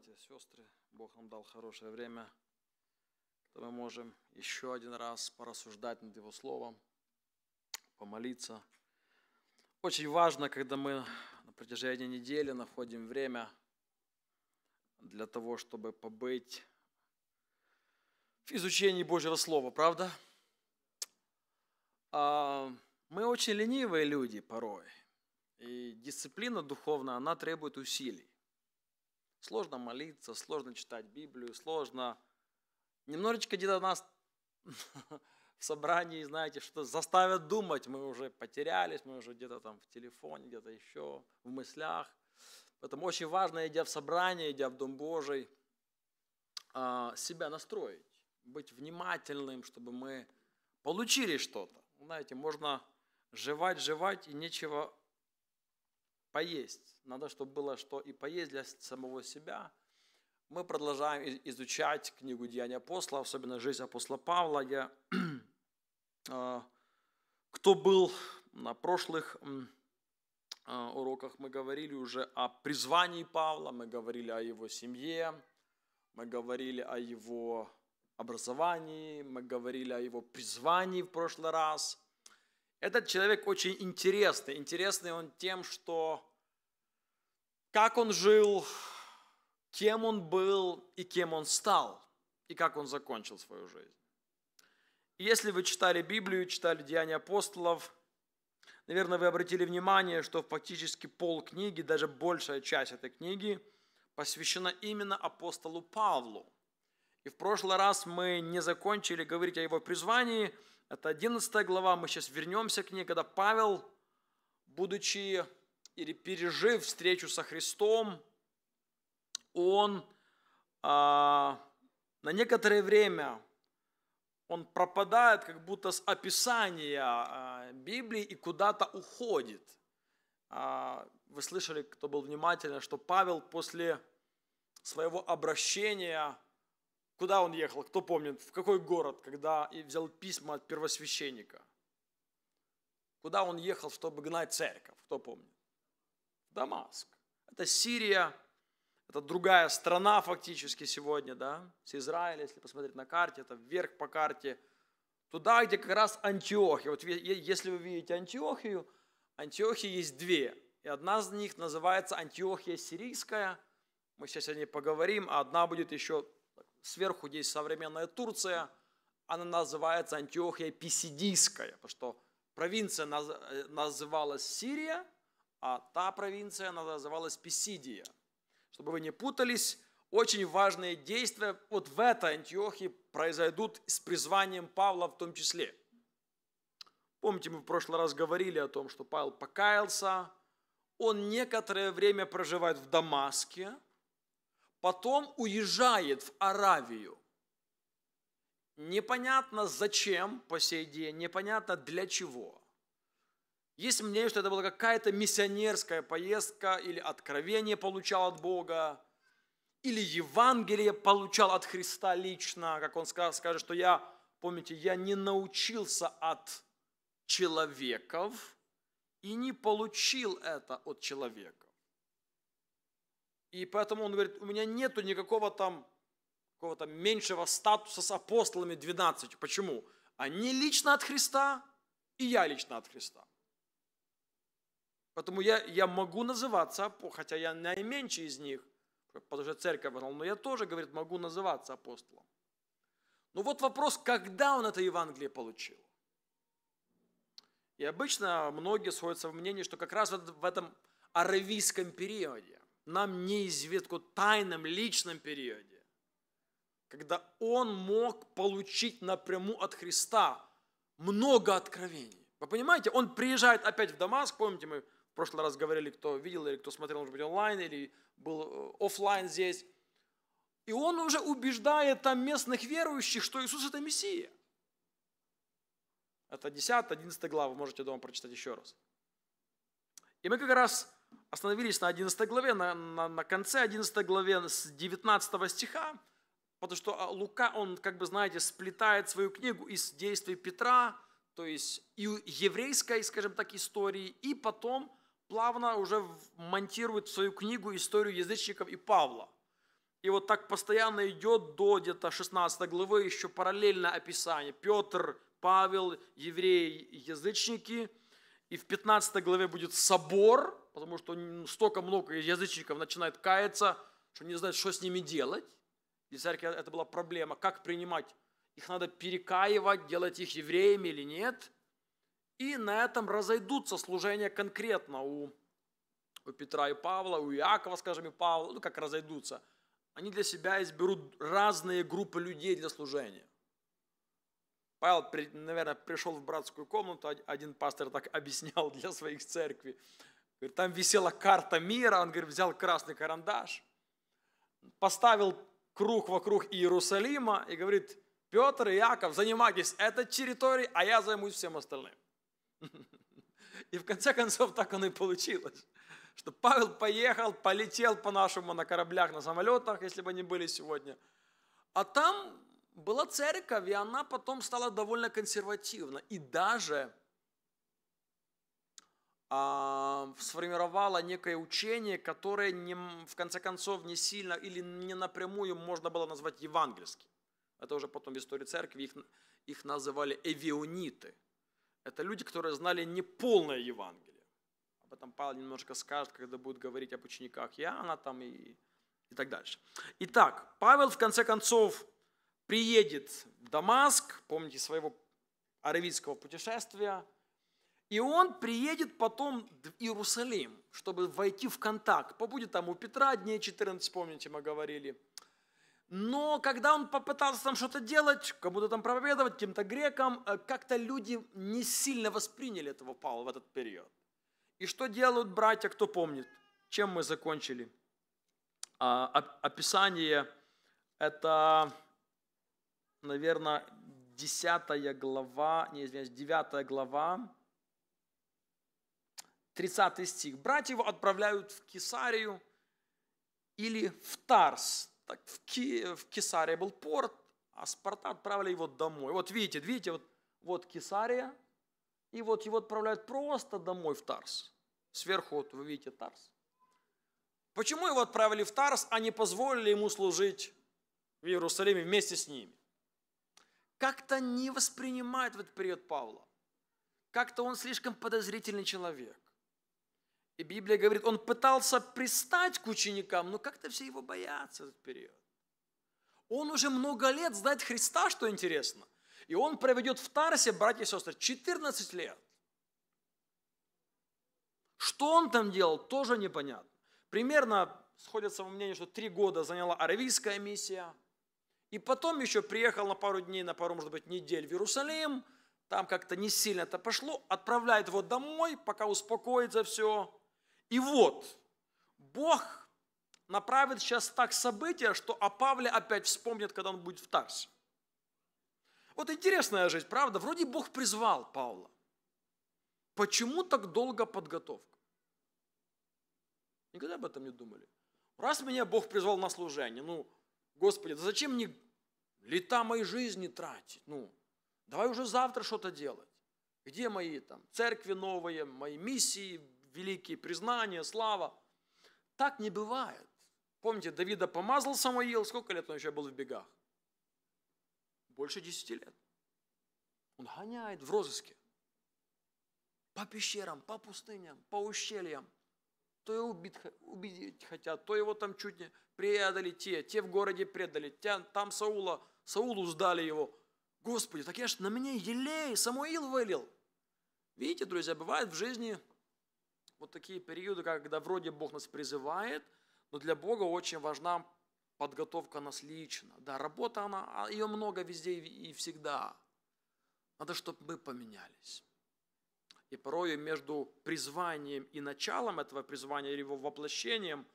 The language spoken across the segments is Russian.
братья сестры, Бог нам дал хорошее время, когда мы можем еще один раз порассуждать над Его Словом, помолиться. Очень важно, когда мы на протяжении недели находим время для того, чтобы побыть в изучении Божьего Слова, правда? А, мы очень ленивые люди порой, и дисциплина духовная, она требует усилий. Сложно молиться, сложно читать Библию, сложно... Немножечко где-то нас в собрании, знаете, что заставят думать. Мы уже потерялись, мы уже где-то там в телефоне, где-то еще, в мыслях. Поэтому очень важно, идя в собрание, идя в Дом Божий, а, себя настроить, быть внимательным, чтобы мы получили что-то. Знаете, можно жевать, жевать и нечего поесть. Надо, чтобы было что и поесть для самого себя. Мы продолжаем изучать книгу «Деяния апостола», особенно жизнь апостола Павла. Я, э, кто был на прошлых э, уроках, мы говорили уже о призвании Павла, мы говорили о его семье, мы говорили о его образовании, мы говорили о его призвании в прошлый раз – этот человек очень интересный. Интересный он тем, что как он жил, кем он был и кем он стал, и как он закончил свою жизнь. Если вы читали Библию, читали Деяния апостолов, наверное, вы обратили внимание, что фактически пол книги, даже большая часть этой книги посвящена именно апостолу Павлу – и в прошлый раз мы не закончили говорить о его призвании. Это 11 глава, мы сейчас вернемся к ней, когда Павел, будучи или пережив встречу со Христом, он а, на некоторое время он пропадает как будто с описания а, Библии и куда-то уходит. А, вы слышали, кто был внимательно, что Павел после своего обращения – Куда он ехал? Кто помнит? В какой город, когда и взял письма от первосвященника? Куда он ехал, чтобы гнать церковь? Кто помнит? В Дамаск. Это Сирия, это другая страна фактически сегодня, да? С Израиля, если посмотреть на карте, это вверх по карте. Туда, где как раз Антиохия. Вот если вы видите Антиохию, Антиохии есть две. И одна из них называется Антиохия Сирийская. Мы сейчас о ней поговорим, а одна будет еще сверху есть современная Турция, она называется Антиохия Писидийская, потому что провинция э, называлась Сирия, а та провинция называлась Писидия. Чтобы вы не путались, очень важные действия вот в этой Антиохии произойдут с призванием Павла в том числе. Помните, мы в прошлый раз говорили о том, что Павел покаялся, он некоторое время проживает в Дамаске – потом уезжает в Аравию. Непонятно зачем по сей день, непонятно для чего. Есть мнение, что это была какая-то миссионерская поездка, или откровение получал от Бога, или Евангелие получал от Христа лично, как он сказал, скажет, что я, помните, я не научился от человеков и не получил это от человека. И поэтому он говорит, у меня нету никакого там какого-то меньшего статуса с апостолами 12. Почему? Они лично от Христа, и я лично от Христа. Поэтому я, я могу называться, хотя я наименьший из них, потому что церковь, но я тоже, говорит, могу называться апостолом. Но вот вопрос, когда он это Евангелие получил? И обычно многие сходятся в мнении, что как раз в этом аравийском периоде, нам неизвестку тайном личном периоде, когда он мог получить напрямую от Христа много откровений. Вы понимаете, он приезжает опять в Дамаск, помните, мы в прошлый раз говорили, кто видел или кто смотрел, может быть, онлайн или был э, офлайн здесь. И он уже убеждает там местных верующих, что Иисус это Мессия. Это 10-11 глава, можете дома прочитать еще раз. И мы как раз остановились на 11 главе, на, на, на конце 11 главе с 19 стиха, потому что а, Лука, он, как бы знаете, сплетает свою книгу из действий Петра, то есть и еврейской, скажем так, истории, и потом плавно уже монтирует в свою книгу историю язычников и Павла. И вот так постоянно идет до где-то 16 главы еще параллельное описание. Петр, Павел, евреи, язычники – и в 15 главе будет собор, потому что столько много язычников начинает каяться, что не знают, что с ними делать. И церковь э, это была проблема, как принимать. Их надо перекаивать, делать их евреями или нет. И на этом разойдутся служения конкретно у, у Петра и Павла, у Иакова, скажем, и Павла, ну как разойдутся. Они для себя изберут разные группы людей для служения. Павел, наверное, пришел в братскую комнату, один пастор так объяснял для своих церкви. Говорит, там висела карта мира, он говорит, взял красный карандаш, поставил круг вокруг Иерусалима и говорит, Петр и Яков, занимайтесь этой территорией, а я займусь всем остальным. И в конце концов так оно и получилось, что Павел поехал, полетел по-нашему на кораблях, на самолетах, если бы они были сегодня. А там была церковь, и она потом стала довольно консервативна. И даже а, сформировала некое учение, которое не, в конце концов не сильно или не напрямую можно было назвать евангельским. Это уже потом в истории церкви их, их называли эвиониты. Это люди, которые знали не полное Евангелие. Об этом Павел немножко скажет, когда будет говорить об учениках Иоанна там и, и так дальше. Итак, Павел в конце концов приедет в Дамаск, помните своего аравийского путешествия, и он приедет потом в Иерусалим, чтобы войти в контакт. Побудет там у Петра дней 14, помните, мы говорили. Но когда он попытался там что-то делать, кому-то там проповедовать, каким-то грекам, э, как-то люди не сильно восприняли этого Павла в этот период. И что делают братья, кто помнит? Чем мы закончили? А, описание это наверное, 10 глава, не извиняюсь, 9 глава, 30 стих. Братья его отправляют в Кесарию или в Тарс. Так в, Ки, в Кесарии был порт, а Спарта отправили его домой. Вот видите, видите, вот, вот Кесария, и вот его отправляют просто домой в Тарс. Сверху вот вы видите Тарс. Почему его отправили в Тарс, а не позволили ему служить в Иерусалиме вместе с ними? как-то не воспринимает в этот период Павла. Как-то он слишком подозрительный человек. И Библия говорит, он пытался пристать к ученикам, но как-то все его боятся в этот период. Он уже много лет знает Христа, что интересно. И он проведет в Тарсе, братья и сестры, 14 лет. Что он там делал, тоже непонятно. Примерно сходятся во мнении, что три года заняла аравийская миссия – и потом еще приехал на пару дней, на пару, может быть, недель в Иерусалим, там как-то не сильно это пошло, отправляет его домой, пока успокоится все. И вот, Бог направит сейчас так события, что о Павле опять вспомнит, когда он будет в Тарсе. Вот интересная жизнь, правда? Вроде Бог призвал Павла. Почему так долго подготовка? Никогда об этом не думали. Раз меня Бог призвал на служение, ну, Господи, да зачем мне лета моей жизни тратить? Ну, давай уже завтра что-то делать. Где мои там церкви новые, мои миссии, великие признания, слава? Так не бывает. Помните, Давида помазал Самоил? сколько лет он еще был в бегах? Больше десяти лет. Он гоняет в розыске. По пещерам, по пустыням, по ущельям – то его убить, убить хотят, то его там чуть не предали те, те в городе предали, те, там Саула, Саулу сдали его. Господи, так я ж на меня елей, Самуил вылил. Видите, друзья, бывает в жизни вот такие периоды, когда вроде Бог нас призывает, но для Бога очень важна подготовка нас лично. Да, работа, она, а ее много везде и всегда. Надо, чтобы мы поменялись. И порой между призванием и началом этого призвания или его воплощением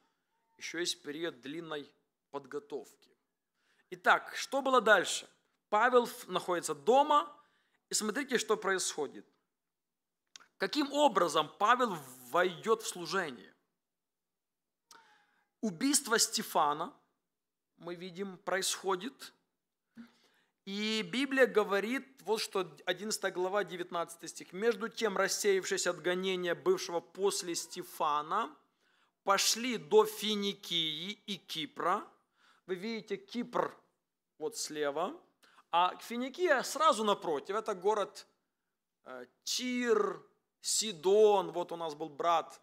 еще есть период длинной подготовки. Итак, что было дальше? Павел находится дома, и смотрите, что происходит. Каким образом Павел войдет в служение? Убийство Стефана, мы видим, происходит – и Библия говорит, вот что 11 глава, 19 стих. «Между тем, рассеявшись от гонения бывшего после Стефана, пошли до Финикии и Кипра». Вы видите Кипр вот слева, а Финикия сразу напротив. Это город э, Тир, Сидон. Вот у нас был брат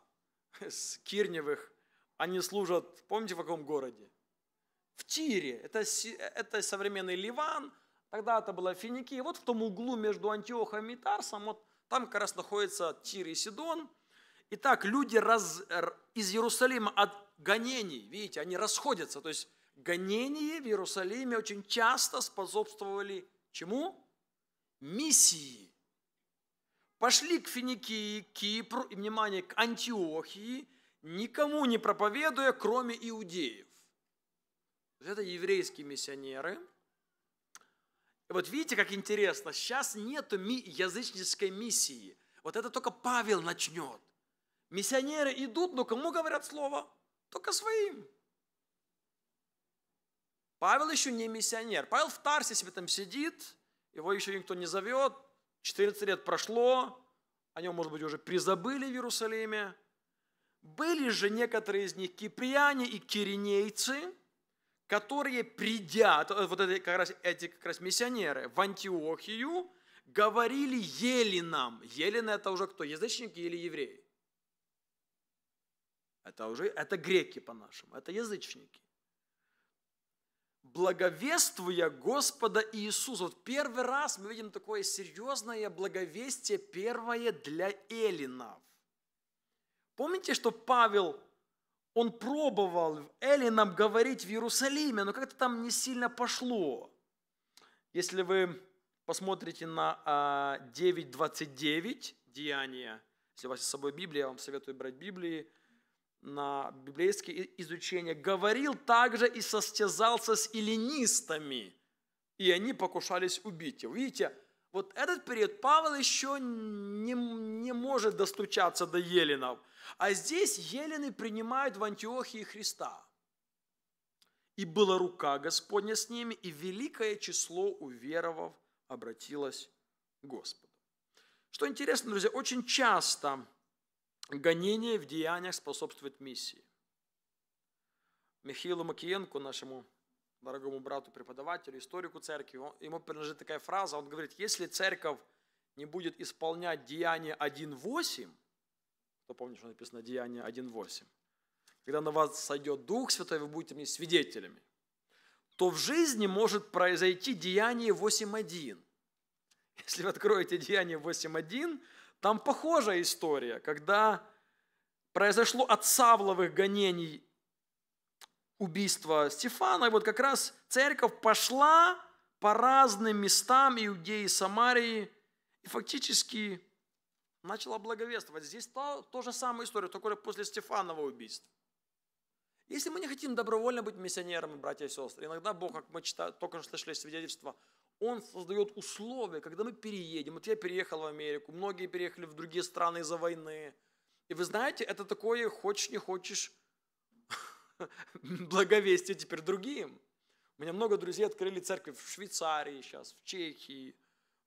с Кирневых. Они служат, помните, в каком городе? в Тире. Это, э, это современный Ливан, Тогда это была Финикия. Вот в том углу между Антиохом и Тарсом, вот там как раз находится Тир и Сидон. И так люди раз, из Иерусалима от гонений, видите, они расходятся. То есть гонения в Иерусалиме очень часто способствовали чему? Миссии. Пошли к Финикии, к Кипру, и, внимание, к Антиохии, никому не проповедуя, кроме иудеев. Это еврейские миссионеры – вот видите, как интересно, сейчас нету ми- язычнической миссии. Вот это только Павел начнет. Миссионеры идут, но ну, кому говорят слово? Только своим. Павел еще не миссионер. Павел в Тарсе себе там сидит, его еще никто не зовет. 14 лет прошло, о нем, может быть, уже призабыли в Иерусалиме. Были же некоторые из них киприяне и киринейцы – которые придя, э, вот эти как раз, эти как раз миссионеры, в Антиохию, говорили еленам. Елены это уже кто, язычники или евреи? Это уже, это греки по-нашему, это язычники. Благовествуя Господа Иисуса. Вот первый раз мы видим такое серьезное благовестие, первое для эллинов. Помните, что Павел он пробовал Эли говорить в Иерусалиме, но как-то там не сильно пошло. Если вы посмотрите на 9.29 а, Деяния, если у вас с собой Библия, я вам советую брать Библии, на библейские изучения, говорил также и состязался с эллинистами, и они покушались убить его. Видите, вот этот период Павел еще не, не может достучаться до еленов – а здесь елены принимают в Антиохии Христа. И была рука Господня с ними, и великое число уверовав обратилось к Господу. Что интересно, друзья, очень часто гонение в деяниях способствует миссии. Михаилу Макиенко, нашему дорогому брату, преподавателю, историку церкви, он, ему принадлежит такая фраза, он говорит, если церковь не будет исполнять деяние 1.8, кто помнит, что написано Деяние 1.8. Когда на вас сойдет Дух Святой, вы будете мне свидетелями. То в жизни может произойти Деяние 8.1. Если вы откроете Деяние 8.1, там похожая история, когда произошло от Савловых гонений убийство Стефана, и вот как раз церковь пошла по разным местам Иудеи и Самарии, и фактически начала благовествовать. Здесь та, то же самая история, только после Стефанова убийства. Если мы не хотим добровольно быть миссионерами, братья и сестры, иногда Бог, как мы читали, только что слышали свидетельство Он создает условия, когда мы переедем. Вот я переехал в Америку, многие переехали в другие страны из-за войны. И вы знаете, это такое, хочешь не хочешь, благовестие теперь другим. У меня много друзей открыли церкви в Швейцарии сейчас, в Чехии,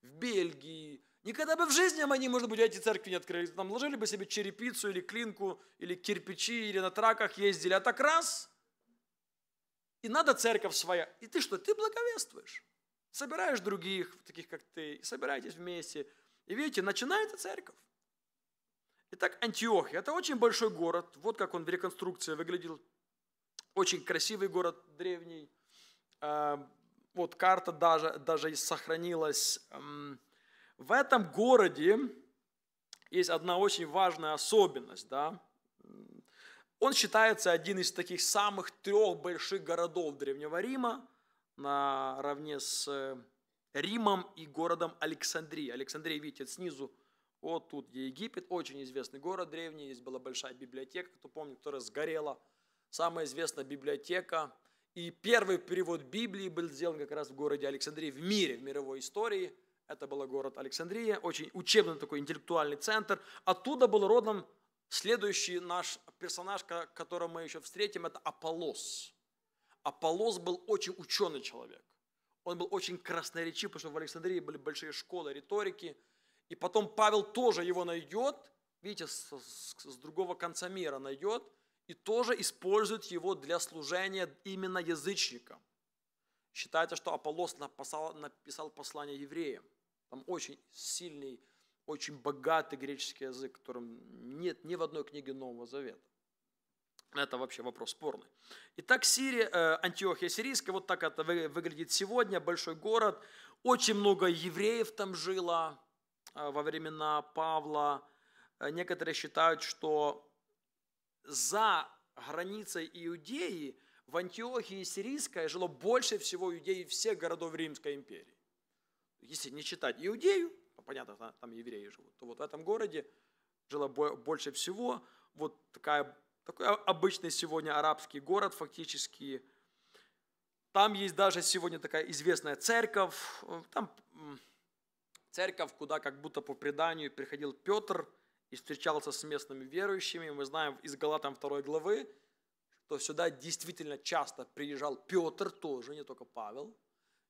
в Бельгии, Никогда бы в жизни они, может быть, эти церкви не открыли. Там ложили бы себе черепицу или клинку, или кирпичи, или на траках ездили. А так раз, и надо церковь своя. И ты что? Ты благовествуешь. Собираешь других, таких как ты, и собираетесь вместе. И видите, начинается церковь. Итак, Антиохия – это очень большой город. Вот как он в реконструкции выглядел. Очень красивый город, древний. А, вот карта даже, даже сохранилась в этом городе есть одна очень важная особенность. Да? Он считается один из таких самых трех больших городов Древнего Рима наравне с э, Римом и городом Александрии. Александрия, видите, снизу вот тут Египет, очень известный город древний, здесь была большая библиотека, кто помнит, которая сгорела, самая известная библиотека. И первый перевод Библии был сделан как раз в городе Александрии в мире, в мировой истории – это был город Александрия, очень учебный такой интеллектуальный центр. Оттуда был родом следующий наш персонаж, которого мы еще встретим, это Аполлос. Аполлос был очень ученый человек. Он был очень красноречив, потому что в Александрии были большие школы риторики. И потом Павел тоже его найдет, видите, с, с, с другого конца мира найдет, и тоже использует его для служения именно язычникам. Считается, что Аполлос написал, написал послание евреям. Там очень сильный, очень богатый греческий язык, которым нет ни в одной книге Нового Завета. Это вообще вопрос спорный. Итак, Сирия, э, Антиохия Сирийская, вот так это выглядит сегодня, большой город. Очень много евреев там жило э, во времена Павла. Э, некоторые считают, что за границей Иудеи в Антиохии Сирийской жило больше всего иудеев всех городов Римской империи если не читать Иудею, понятно, там, там евреи живут, то вот в этом городе жило больше всего. Вот такая, такой обычный сегодня арабский город фактически. Там есть даже сегодня такая известная церковь. Там церковь, куда как будто по преданию приходил Петр и встречался с местными верующими. Мы знаем из Галатам 2 главы, что сюда действительно часто приезжал Петр тоже, не только Павел –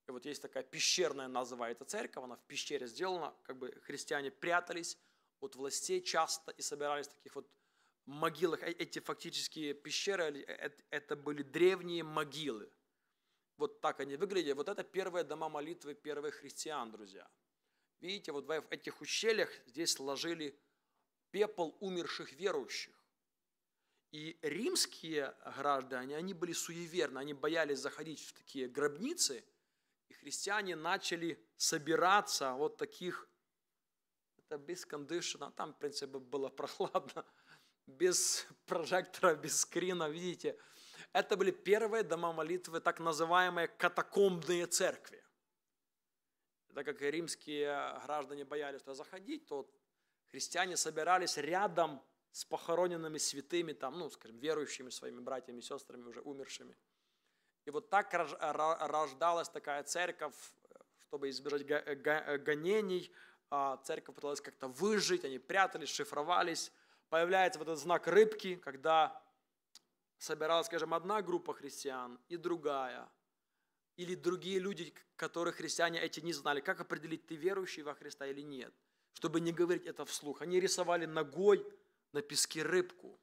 и вот есть такая пещерная, называется церковь, она в пещере сделана, как бы христиане прятались от властей часто и собирались в таких вот могилах. Э, эти фактически пещеры, э, это были древние могилы. Вот так они выглядели. Вот это первые дома молитвы первых христиан, друзья. Видите, вот в этих ущельях здесь ложили пепел умерших верующих. И римские граждане, они были суеверны, они боялись заходить в такие гробницы – и христиане начали собираться вот таких, это без кондишена, там, в принципе, было прохладно, без прожектора, без скрина, видите. Это были первые дома молитвы, так называемые катакомбные церкви. Так как римские граждане боялись туда заходить, то христиане собирались рядом с похороненными святыми, там, ну, скажем, верующими своими братьями и сестрами, уже умершими – и вот так рождалась такая церковь, чтобы избежать гонений. А церковь пыталась как-то выжить, они прятались, шифровались. Появляется вот этот знак рыбки, когда собиралась, скажем, одна группа христиан и другая. Или другие люди, которых христиане эти не знали. Как определить, ты верующий во Христа или нет? Чтобы не говорить это вслух. Они рисовали ногой на песке рыбку –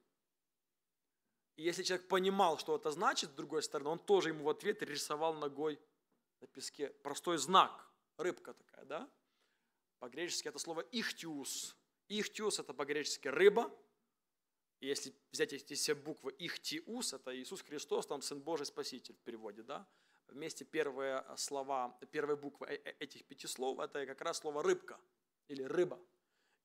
и если человек понимал, что это значит, с другой стороны, он тоже ему в ответ рисовал ногой на песке простой знак, рыбка такая, да? По-гречески это слово «ихтиус». «Ихтиус» – это по-гречески «рыба». И если взять эти все буквы «ихтиус», это Иисус Христос, там Сын Божий Спаситель в переводе, да? Вместе первые а, слова, первые буквы э, э, этих пяти слов – это как раз слово «рыбка» или «рыба».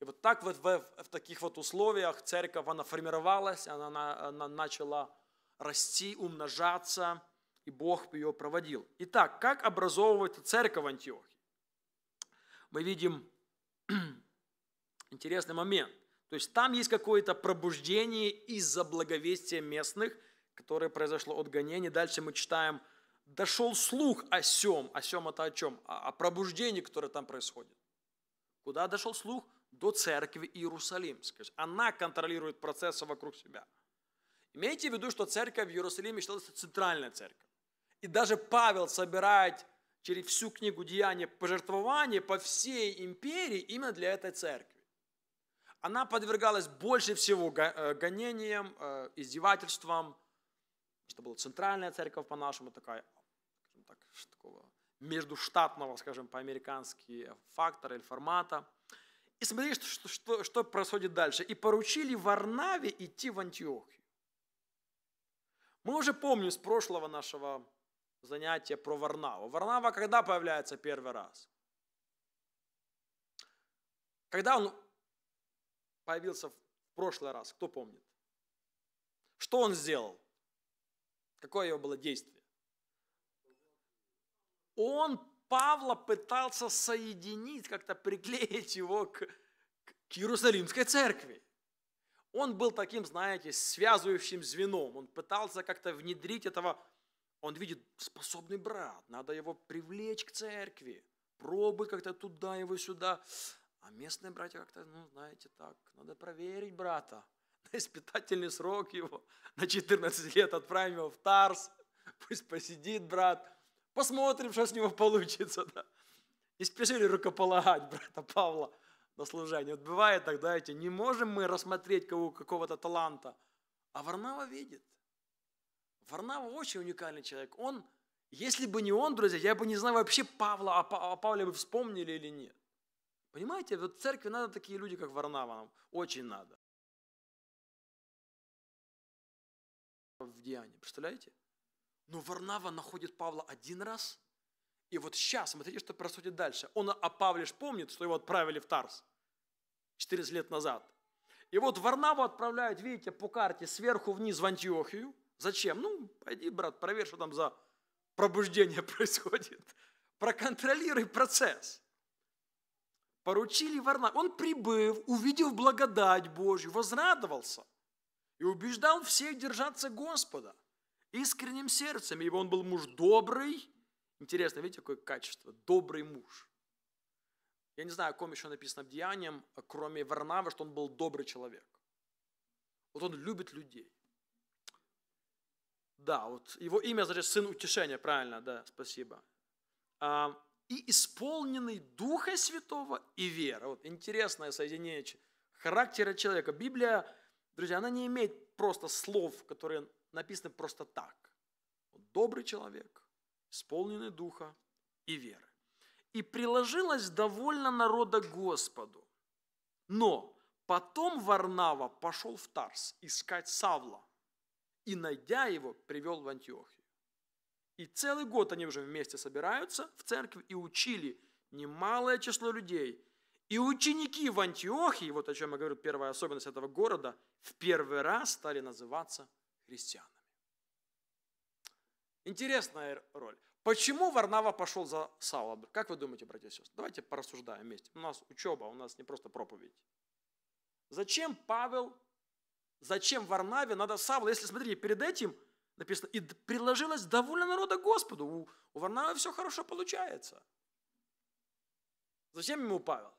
И вот так вот в, в таких вот условиях церковь, она формировалась, она, она, она начала расти, умножаться, и Бог ее проводил. Итак, как образовывается церковь в Антиохии? Мы видим интересный момент. То есть там есть какое-то пробуждение из-за благовестия местных, которое произошло от гонений. Дальше мы читаем, дошел слух о сем. О сем это о чем? О пробуждении, которое там происходит. Куда дошел слух? до церкви Иерусалимской. Она контролирует процессы вокруг себя. Имейте в виду, что церковь в Иерусалиме считалась центральной церковью. И даже Павел собирает через всю книгу Деяния пожертвования по всей империи именно для этой церкви. Она подвергалась больше всего э, гонениям, э, издевательствам. Это была центральная церковь по-нашему, такая, так, такого междуштатного, скажем, по-американски фактора или формата – и смотрели, что, что, что происходит дальше. И поручили Варнаве идти в Антиохию. Мы уже помним с прошлого нашего занятия про Варнаву. Варнава когда появляется первый раз? Когда он появился в прошлый раз, кто помнит? Что он сделал? Какое его было действие? Он Павла пытался соединить, как-то приклеить его к, к Иерусалимской церкви. Он был таким, знаете, связывающим звеном. Он пытался как-то внедрить этого. Он видит, способный брат, надо его привлечь к церкви. Пробы как-то туда его сюда. А местные братья как-то, ну, знаете, так, надо проверить брата. На испытательный срок его, на 14 лет отправим его в Тарс. Пусть посидит брат. Посмотрим, что с него получится. Да? Не спешили рукополагать брата Павла на служение. Вот бывает тогда, эти, не можем мы рассмотреть кого, какого-то таланта. А Варнава видит. Варнава очень уникальный человек. Он, если бы не он, друзья, я бы не знал вообще Павла, а Павле бы вспомнили или нет. Понимаете, в церкви надо такие люди, как Варнава, нам очень надо. В Диане, представляете? Но Варнава находит Павла один раз, и вот сейчас, смотрите, что происходит дальше. Он о а Павле ж помнит, что его отправили в Тарс 14 лет назад. И вот Варнаву отправляют, видите, по карте сверху вниз в Антиохию. Зачем? Ну, пойди, брат, проверь, что там за пробуждение происходит. Проконтролируй процесс. Поручили Варнаву. Он прибыв, увидев благодать Божью, возрадовался и убеждал всех держаться Господа – искренним сердцем, ибо он был муж добрый. Интересно, видите, какое качество? Добрый муж. Я не знаю, о ком еще написано в Деяниям, а кроме Варнавы, что он был добрый человек. Вот он любит людей. Да, вот его имя, значит, сын утешения, правильно, да, спасибо. А, и исполненный Духа Святого и вера Вот интересное соединение характера человека. Библия, друзья, она не имеет просто слов, которые написано просто так. Добрый человек, исполненный духа и веры. И приложилось довольно народа Господу. Но потом Варнава пошел в Тарс искать Савла и, найдя его, привел в Антиохию. И целый год они уже вместе собираются в церкви и учили немалое число людей. И ученики в Антиохии, вот о чем я говорю, первая особенность этого города, в первый раз стали называться христианами. Интересная роль. Почему Варнава пошел за Саула? Как вы думаете, братья и сестры? Давайте порассуждаем вместе. У нас учеба, у нас не просто проповедь. Зачем Павел, зачем Варнаве надо Савла? Если, смотрите, перед этим написано, и приложилось довольно народа Господу. У, у Варнавы все хорошо получается. Зачем ему Павел?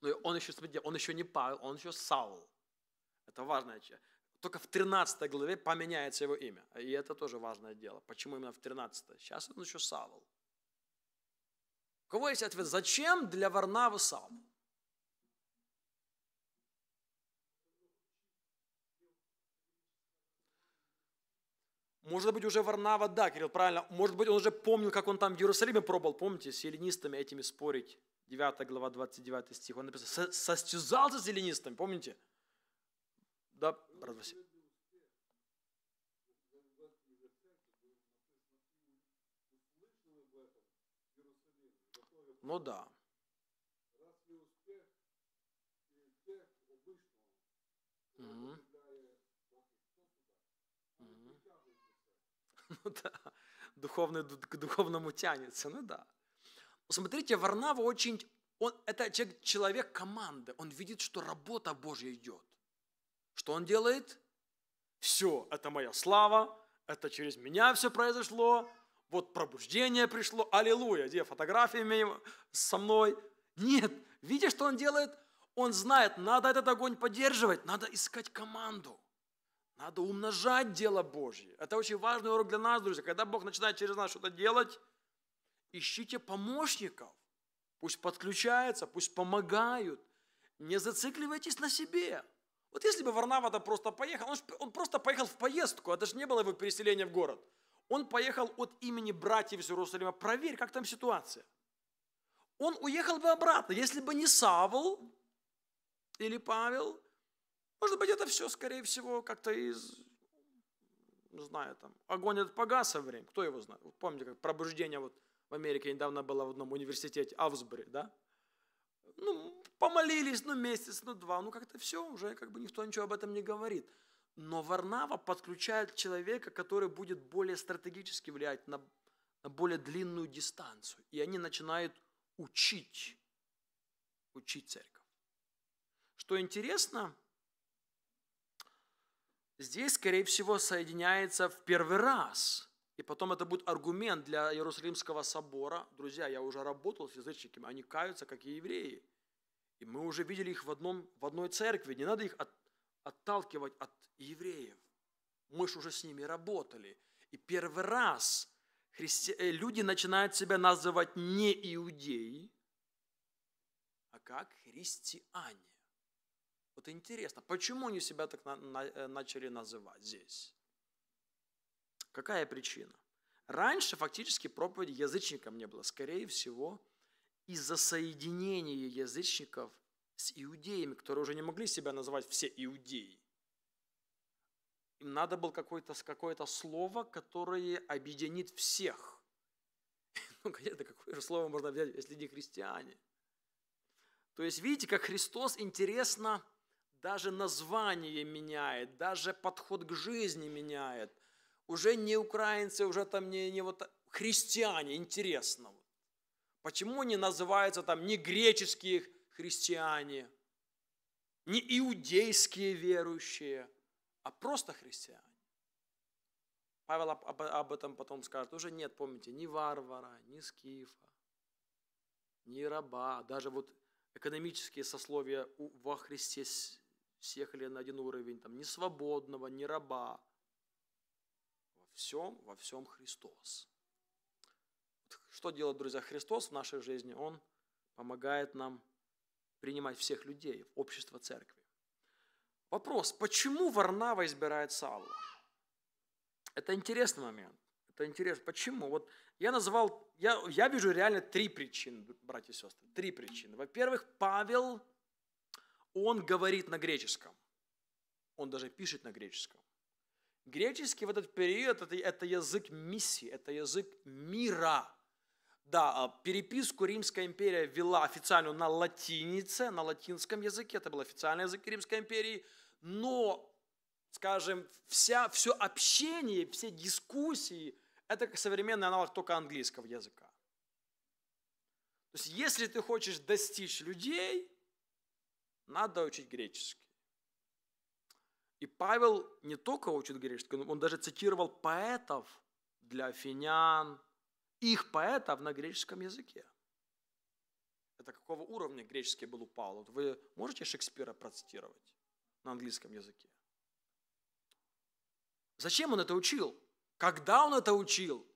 Но ну он еще, смотрите, он еще не Павел, он еще Саул. Это важная часть. Только в 13 главе поменяется его имя. И это тоже важное дело. Почему именно в 13? Сейчас он еще Савл. У кого есть ответ? Зачем для Варнавы Савл? Может быть, уже Варнава, да, Кирилл, правильно. Может быть, он уже помнил, как он там в Иерусалиме пробовал, помните, с еленистами этими спорить. 9 глава, 29 стих. Он написал, состязался с еленистами, помните? Да, брат Василий. Ну да. Угу. Угу. Ну да, духовный к духовному тянется, ну да. Смотрите, Варнава очень, он, это человек команды, он видит, что работа Божья идет. Что он делает? Все, это моя слава, это через меня все произошло, вот пробуждение пришло, аллилуйя, где фотографии со мной. Нет, видишь, что он делает? Он знает, надо этот огонь поддерживать, надо искать команду. Надо умножать дело Божье. Это очень важный урок для нас, друзья. Когда Бог начинает через нас что-то делать, ищите помощников. Пусть подключаются, пусть помогают. Не зацикливайтесь на себе. Вот если бы Варнава-то просто поехал, он, ж, он просто поехал в поездку, это а же не было его переселения в город. Он поехал от имени братьев из Иерусалима. Проверь, как там ситуация. Он уехал бы обратно, если бы не Савл или Павел. Может быть, это все, скорее всего, как-то из не знаю, там, огонь от погас со временем, кто его знает. Вот помните, как пробуждение вот в Америке недавно было в одном университете, Авсбери, да? ну, помолились, ну, месяц, ну, два, ну, как-то все, уже как бы никто ничего об этом не говорит. Но Варнава подключает человека, который будет более стратегически влиять на, на более длинную дистанцию. И они начинают учить, учить церковь. Что интересно, здесь, скорее всего, соединяется в первый раз и потом это будет аргумент для Иерусалимского собора. Друзья, я уже работал с язычниками, они каются, как и евреи. И мы уже видели их в, одном, в одной церкви. Не надо их от, отталкивать от евреев. Мы же уже с ними работали. И первый раз христи... Э, люди начинают себя называть не иудеи, а как христиане. Вот интересно, почему они себя так на, на, э, начали называть здесь? Какая причина? Раньше фактически проповедь язычникам не было. Скорее всего, из-за соединения язычников с иудеями, которые уже не могли себя называть все иудеи. Им надо было какое-то какое слово, которое объединит всех. Ну, конечно, какое же слово можно взять, если не христиане? То есть, видите, как Христос интересно даже название меняет, даже подход к жизни меняет уже не украинцы, уже там не, не вот христиане, интересно. Почему они называются там не греческие христиане, не иудейские верующие, а просто христиане? Павел об, об, об этом потом скажет. Уже нет, помните, ни варвара, ни скифа, ни раба. Даже вот экономические сословия во Христе съехали на один уровень. Там, ни свободного, ни раба всем, во всем Христос. Что делает, друзья, Христос в нашей жизни? Он помогает нам принимать всех людей в общество церкви. Вопрос, почему Варнава избирает Савла? Это интересный момент. Это интересно. Почему? Вот я назвал, я, я вижу реально три причины, братья и сестры. Три причины. Во-первых, Павел, он говорит на греческом. Он даже пишет на греческом. Греческий в этот период это, это язык миссии, это язык мира. Да, а, переписку Римская империя вела официально на латинице, на латинском языке, это был официальный язык Римской империи, но, скажем, вся, все общение, все дискуссии, это современный аналог только английского языка. То есть, если ты хочешь достичь людей, надо учить греческий. И Павел не только учит греческому, он даже цитировал поэтов для афинян, их поэтов на греческом языке. Это какого уровня греческий был у Павла? Вы можете Шекспира процитировать на английском языке? Зачем он это учил? Когда он это учил?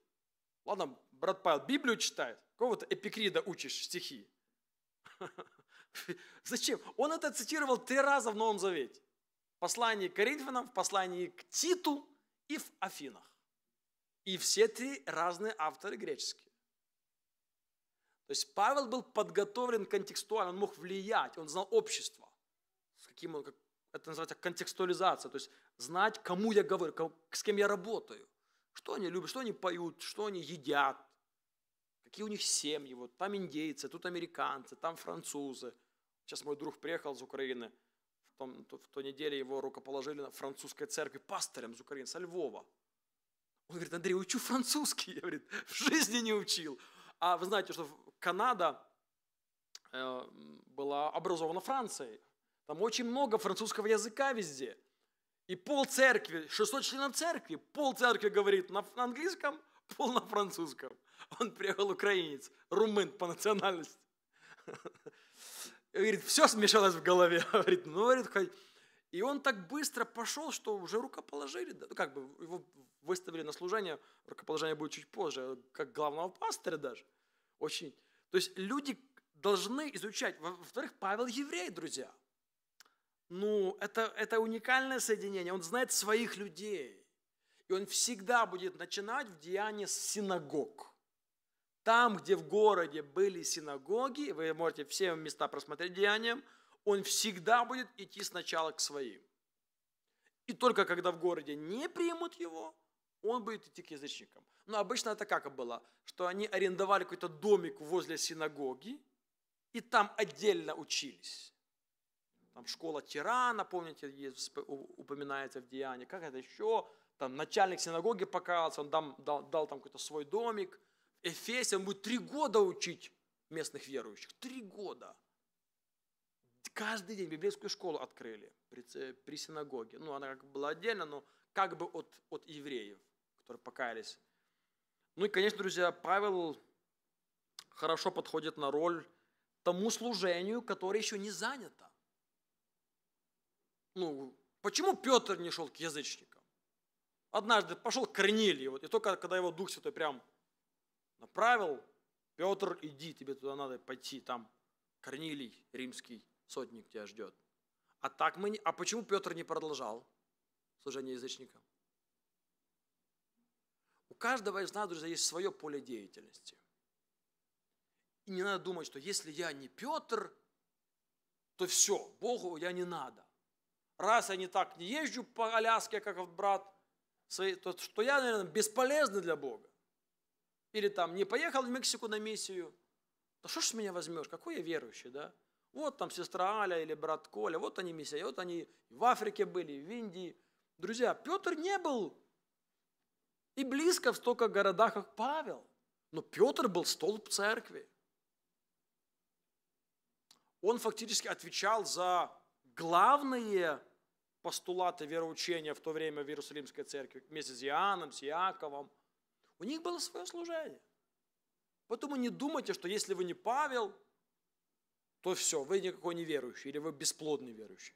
Ладно, брат Павел Библию читает, какого-то эпикрида учишь стихи. Зачем? Он это цитировал три раза в Новом Завете послании к Коринфянам, в послании к Титу и в Афинах. И все три разные авторы греческие. То есть Павел был подготовлен контекстуально, он мог влиять, он знал общество. С каким он, как, это называется контекстуализация, то есть знать, кому я говорю, кому, с кем я работаю, что они любят, что они поют, что они едят, какие у них семьи, вот там индейцы, тут американцы, там французы. Сейчас мой друг приехал из Украины, в, том, в той неделе его рукоположили на французской церкви пастором из Украины, со Львова. Он говорит, Андрей, учу французский. Я говорит, в жизни не учил. А вы знаете, что Канада э, была образована Францией. Там очень много французского языка везде. И пол церкви, 600 членов церкви, пол церкви говорит на английском, пол на французском. Он приехал украинец, румын по национальности. говорит, все смешалось в голове. Говорит, ну, говорит, и он так быстро пошел, что уже рукоположили, да, ну, как бы его выставили на служение, рукоположение будет чуть позже, а как главного пастора даже. Очень. То есть люди должны изучать. Во-вторых, Павел еврей, друзья. Ну, это, это уникальное соединение. Он знает своих людей. И он всегда будет начинать в деянии с синагог. Там, где в городе были синагоги, вы можете все места просмотреть деяниям, он всегда будет идти сначала к своим. И только когда в городе не примут его, он будет идти к язычникам. Но обычно это как было, что они арендовали какой-то домик возле синагоги, и там отдельно учились. Там школа тирана, помните, упоминается в Деянии, как это еще, там начальник синагоги показывался, он дам, дал, дал там какой-то свой домик – Эфесе он будет три года учить местных верующих. Три года. Каждый день библейскую школу открыли при, при синагоге. Ну, она как бы была отдельно, но как бы от, от евреев, которые покаялись. Ну и, конечно, друзья, Павел хорошо подходит на роль тому служению, которое еще не занято. Ну, почему Петр не шел к язычникам? Однажды пошел к Корнилию, вот, и только когда его Дух Святой прям правил, Петр, иди, тебе туда надо пойти, там Корнилий римский сотник тебя ждет. А так мы не... А почему Петр не продолжал служение язычникам? У каждого из нас, друзья, есть свое поле деятельности. И не надо думать, что если я не Петр, то все, Богу я не надо. Раз я не так не езжу по Аляске, как брат, то что я, наверное, бесполезный для Бога или там не поехал в Мексику на миссию, да что ж с меня возьмешь, какой я верующий, да? Вот там сестра Аля или брат Коля, вот они миссия, вот они в Африке были, в Индии. Друзья, Петр не был и близко в столько городах, как Павел. Но Петр был столб церкви. Он фактически отвечал за главные постулаты вероучения в то время в Иерусалимской церкви вместе с Иоанном, с Иаковом – у них было свое служение. Поэтому не думайте, что если вы не Павел, то все, вы никакой не верующий или вы бесплодный верующий.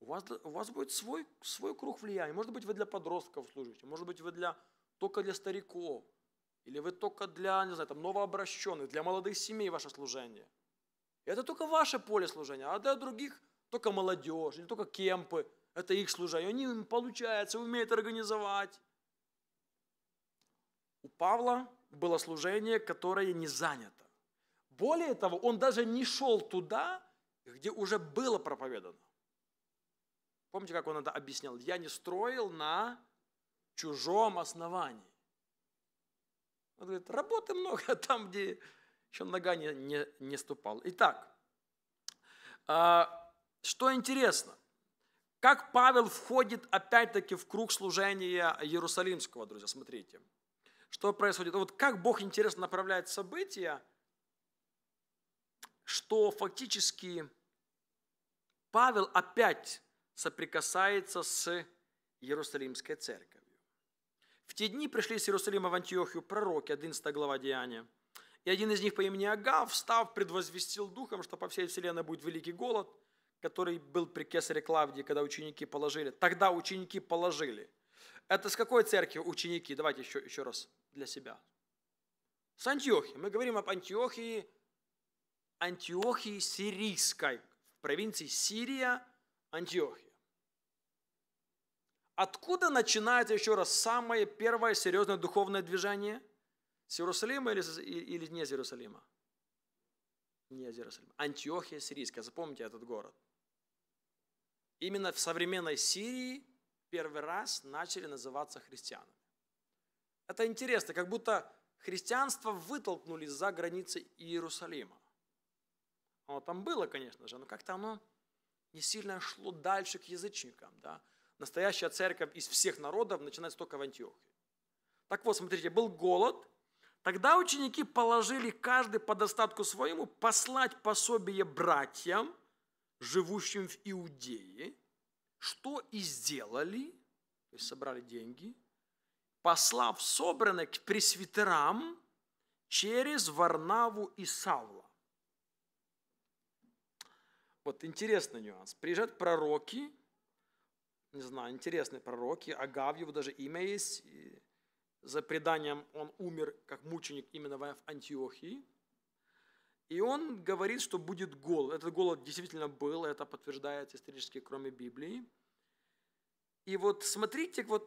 У вас, у вас будет свой, свой круг влияния. Может быть, вы для подростков служите, может быть, вы для, только для стариков, или вы только для, не знаю, там, новообращенных, для молодых семей ваше служение. это только ваше поле служения, а для других только молодежь, или только кемпы, это их служение. Они им получается, умеют организовать. У Павла было служение, которое не занято. Более того, он даже не шел туда, где уже было проповедано. Помните, как он это объяснял? Я не строил на чужом основании. Он говорит, работы много там, где еще нога не, не, не ступала. Итак, а, что интересно, как Павел входит опять-таки в круг служения Иерусалимского, друзья, смотрите. Что происходит? Вот как Бог, интересно, направляет события, что фактически Павел опять соприкасается с Иерусалимской церковью. В те дни пришли с Иерусалима в Антиохию пророки, 11 глава Деяния. И один из них по имени Агав, встав, предвозвестил духом, что по всей вселенной будет великий голод, который был при кесаре Клавдии, когда ученики положили. Тогда ученики положили – это с какой церкви ученики? Давайте еще, еще раз для себя. С Антиохии. Мы говорим об Антиохии, Антиохии сирийской, в провинции Сирия, Антиохия. Откуда начинается еще раз самое первое серьезное духовное движение? С Иерусалима или, или не с Иерусалима? Не из Иерусалима. Антиохия сирийская, запомните этот город. Именно в современной Сирии – первый раз начали называться христианами. Это интересно, как будто христианство вытолкнули за границы Иерусалима. А оно там было, конечно же, но как-то оно не сильно шло дальше к язычникам. Да? Настоящая церковь из всех народов начинается только в Антиохии. Так вот, смотрите, был голод, тогда ученики положили каждый по достатку своему послать пособие братьям, живущим в Иудее – что и сделали, то есть собрали деньги, послав собранное к пресвитерам через Варнаву и Савла. Вот интересный нюанс. Приезжают пророки, не знаю, интересные пророки, Агав, его даже имя есть, за преданием он умер как мученик именно в Антиохии – и он говорит, что будет голод. Этот голод действительно был, это подтверждается исторически, кроме Библии. И вот смотрите, вот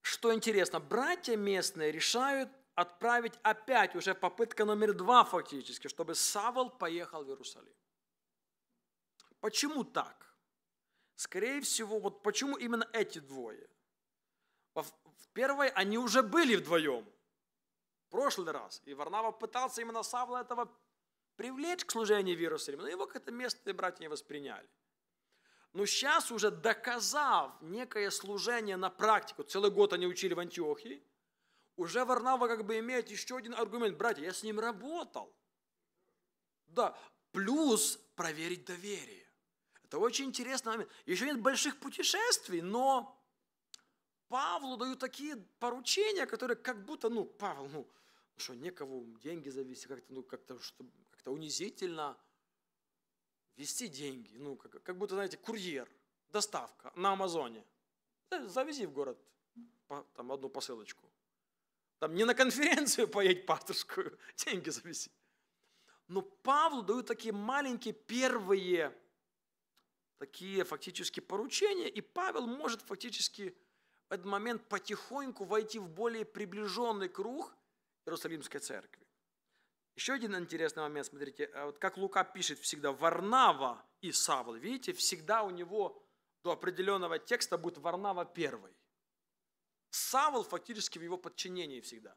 что интересно, братья местные решают отправить опять, уже попытка номер два фактически, чтобы Савол поехал в Иерусалим. Почему так? Скорее всего, вот почему именно эти двое? В первой они уже были вдвоем – прошлый раз. И Варнава пытался именно Савла этого привлечь к служению в Иерусалиме, но его как-то местные братья не восприняли. Но сейчас уже доказав некое служение на практику, целый год они учили в Антиохии, уже Варнава как бы имеет еще один аргумент. Братья, я с ним работал. Да, плюс проверить доверие. Это очень интересный момент. Еще нет больших путешествий, но Павлу дают такие поручения, которые как будто, ну, Павел, ну, что некому деньги завести, как-то ну, как чтобы, как унизительно вести деньги. Ну, как, как будто, знаете, курьер, доставка на Амазоне. Завези в город по, там, одну посылочку. Там не на конференцию поедь пасторскую деньги завези. Но Павлу дают такие маленькие первые такие фактически поручения, и Павел может фактически в этот момент потихоньку войти в более приближенный круг – Иерусалимской церкви. Еще один интересный момент, смотрите, а вот как Лука пишет всегда, Варнава и Савл, видите, всегда у него до определенного текста будет Варнава первый. Савл фактически в его подчинении всегда.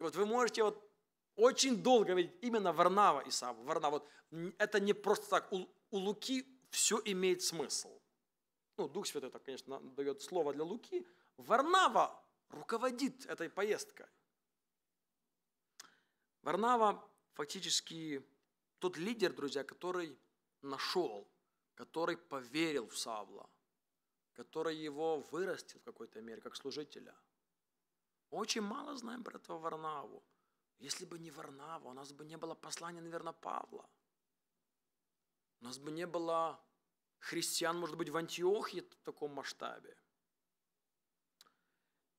И вот вы можете вот очень долго видеть именно Варнава и Савл. Варнава, вот это не просто так, у, у Луки все имеет смысл. Ну, Дух Святой, так, конечно, дает слово для Луки. Варнава руководит этой поездкой. Варнава фактически тот лидер, друзья, который нашел, который поверил в Савла, который его вырастил в какой-то мере, как служителя. очень мало знаем про этого Варнаву. Если бы не Варнава, у нас бы не было послания, наверное, Павла. У нас бы не было христиан, может быть, в Антиохии в таком масштабе.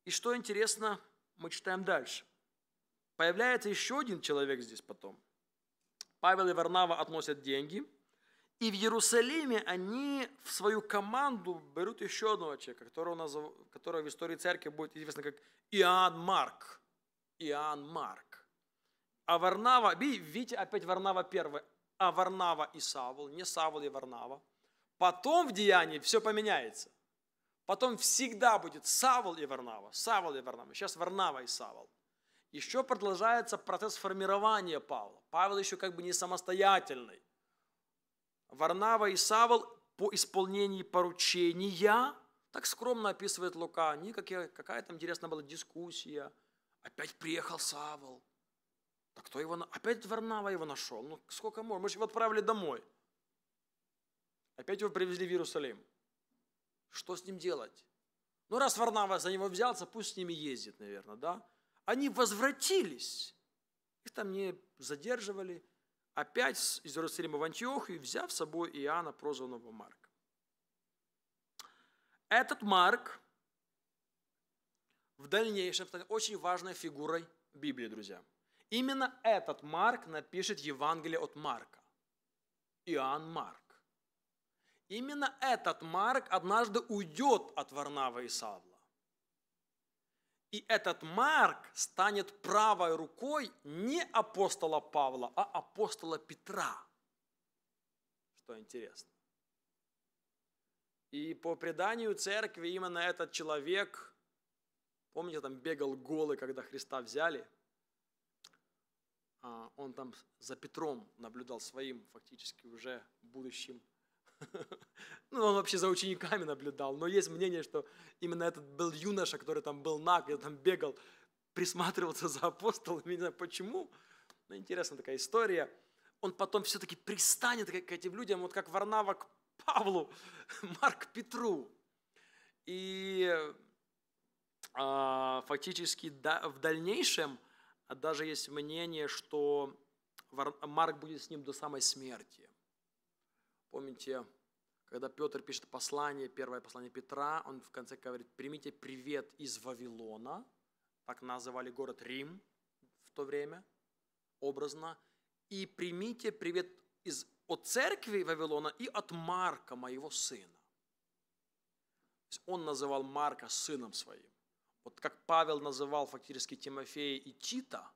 И что интересно, мы читаем дальше – Появляется еще один человек здесь потом. Павел и Варнава относят деньги. И в Иерусалиме они в свою команду берут еще одного человека, которого, назов... которого в истории церкви будет известно как Иоанн Марк. Иоанн Марк. А Варнава, видите, опять Варнава первый, а Варнава и Савл, не Савл и Варнава. Потом в Деянии все поменяется. Потом всегда будет Савл и Варнава, Савл и Варнава. Сейчас Варнава и Савл еще продолжается процесс формирования Павла. Павел еще как бы не самостоятельный. Варнава и Савл по исполнении поручения, так скромно описывает Лука, никакая, какая там интересная была дискуссия. Опять приехал Савл. Так кто его... Опять Варнава его нашел. Ну, сколько можно? Мы же его отправили домой. Опять его привезли в Иерусалим. Что с ним делать? Ну, раз Варнава за него взялся, пусть с ними ездит, наверное, да? они возвратились. Их там не задерживали. Опять из Иерусалима в Антиохию, взяв с собой Иоанна, прозванного Марка. Этот Марк в дальнейшем станет очень важной фигурой Библии, друзья. Именно этот Марк напишет Евангелие от Марка. Иоанн Марк. Именно этот Марк однажды уйдет от Варнава и Савла. И этот Марк станет правой рукой не апостола Павла, а апостола Петра. Что интересно. И по преданию церкви именно этот человек, помните, там бегал голый, когда Христа взяли, а, он там за Петром наблюдал своим фактически уже будущим Ну, он вообще за учениками наблюдал. Но есть мнение, что именно этот был юноша, который там был наг, я там бегал, присматривался за апостолами. Не знаю, почему. Но интересная такая история. Он потом все-таки пристанет к этим людям, вот как Варнава к Павлу, Марк Петру. И а, фактически да, в дальнейшем даже есть мнение, что Марк будет с ним до самой смерти. Помните, когда Петр пишет послание, первое послание Петра, он в конце говорит, примите привет из Вавилона, так называли город Рим в то время, образно, и примите привет из, от церкви Вавилона и от Марка, моего сына. он называл Марка сыном своим. Вот как Павел называл фактически Тимофея и Тита,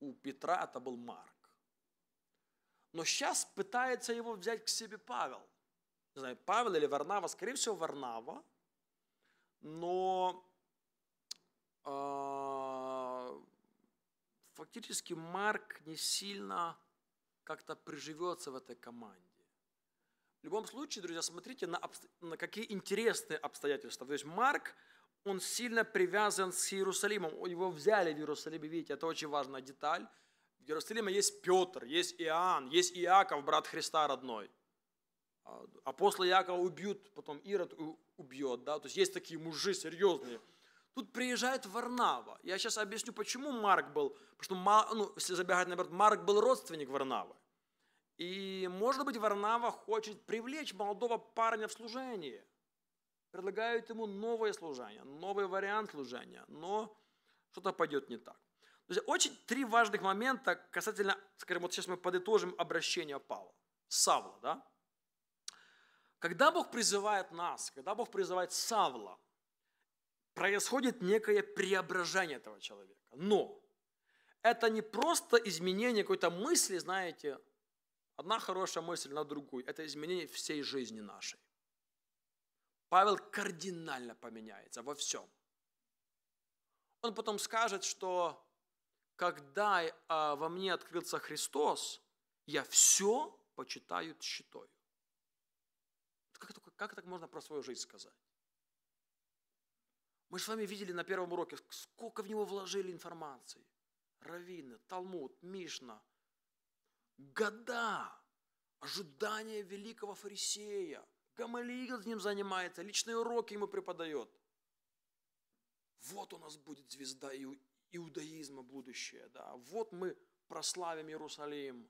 у Петра это был Марк. Но сейчас пытается его взять к себе Павел. Не знаю, Павел или Варнава, скорее всего, Варнава. Но э, фактически Марк не сильно как-то приживется в этой команде. В любом случае, друзья, смотрите на, обсто... на какие интересные обстоятельства. То есть Марк, он сильно привязан с Иерусалимом. Его взяли в Иерусалиме, видите, это очень важная деталь в Иерусалиме есть Петр, есть Иоанн, есть Иаков, брат Христа родной. А, Апостола Иакова убьют, потом Ирод убьет, да, то есть есть такие мужи серьезные. Тут приезжает Варнава. Я сейчас объясню, почему Марк был, потому что, ну, если забегать наоборот, Марк был родственник Варнавы. И, может быть, Варнава хочет привлечь молодого парня в служение. Предлагают ему новое служение, новый вариант служения, но что-то пойдет не так. Друзья, очень три важных момента касательно, скажем, вот сейчас мы подытожим обращение Павла, Савла, да? Когда Бог призывает нас, когда Бог призывает Савла, происходит некое преображение этого человека. Но это не просто изменение какой-то мысли, знаете, одна хорошая мысль на другую. Это изменение всей жизни нашей. Павел кардинально поменяется во всем. Он потом скажет, что когда а, во мне открылся Христос, я все почитаю считаю. Как это, как это можно про свою жизнь сказать? Мы с вами видели на первом уроке, сколько в него вложили информации. Равины, Талмуд, Мишна. Года ожидания великого фарисея. Гамалиил с ним занимается, личные уроки ему преподает. Вот у нас будет звезда иудаизма будущее. Да. Вот мы прославим Иерусалим.